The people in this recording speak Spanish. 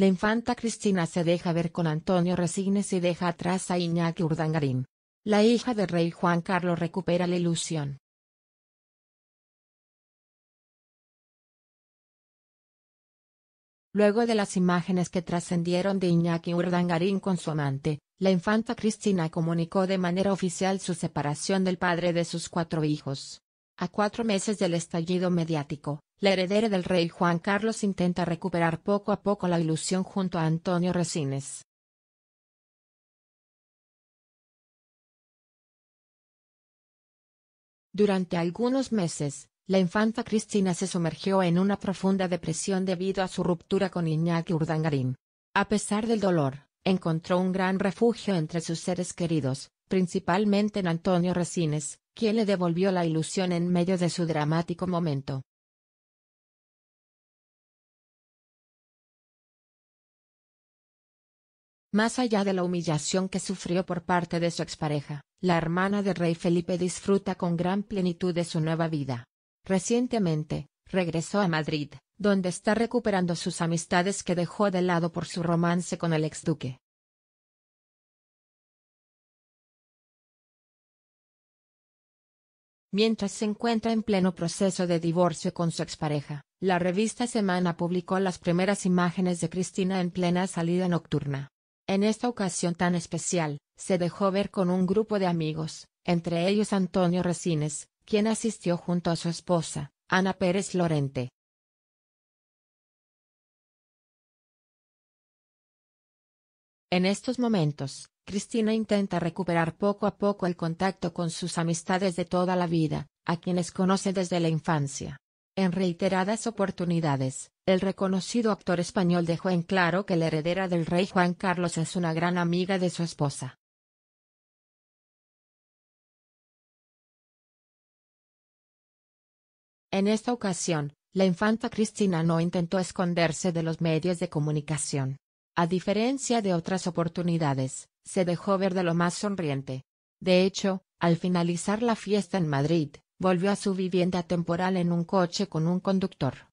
La infanta Cristina se deja ver con Antonio Resines y deja atrás a Iñaki Urdangarín. La hija del rey Juan Carlos recupera la ilusión. Luego de las imágenes que trascendieron de Iñaki Urdangarín con su amante, la infanta Cristina comunicó de manera oficial su separación del padre de sus cuatro hijos. A cuatro meses del estallido mediático, la heredera del rey Juan Carlos intenta recuperar poco a poco la ilusión junto a Antonio Resines. Durante algunos meses, la infanta Cristina se sumergió en una profunda depresión debido a su ruptura con Iñaki Urdangarín. A pesar del dolor, encontró un gran refugio entre sus seres queridos, principalmente en Antonio Resines, quien le devolvió la ilusión en medio de su dramático momento. Más allá de la humillación que sufrió por parte de su expareja, la hermana del rey Felipe disfruta con gran plenitud de su nueva vida. Recientemente, regresó a Madrid, donde está recuperando sus amistades que dejó de lado por su romance con el exduque. Mientras se encuentra en pleno proceso de divorcio con su expareja, la revista Semana publicó las primeras imágenes de Cristina en plena salida nocturna. En esta ocasión tan especial, se dejó ver con un grupo de amigos, entre ellos Antonio Resines, quien asistió junto a su esposa, Ana Pérez Lorente. En estos momentos, Cristina intenta recuperar poco a poco el contacto con sus amistades de toda la vida, a quienes conoce desde la infancia. En reiteradas oportunidades, el reconocido actor español dejó en claro que la heredera del rey Juan Carlos es una gran amiga de su esposa. En esta ocasión, la infanta Cristina no intentó esconderse de los medios de comunicación. A diferencia de otras oportunidades, se dejó ver de lo más sonriente. De hecho, al finalizar la fiesta en Madrid, volvió a su vivienda temporal en un coche con un conductor.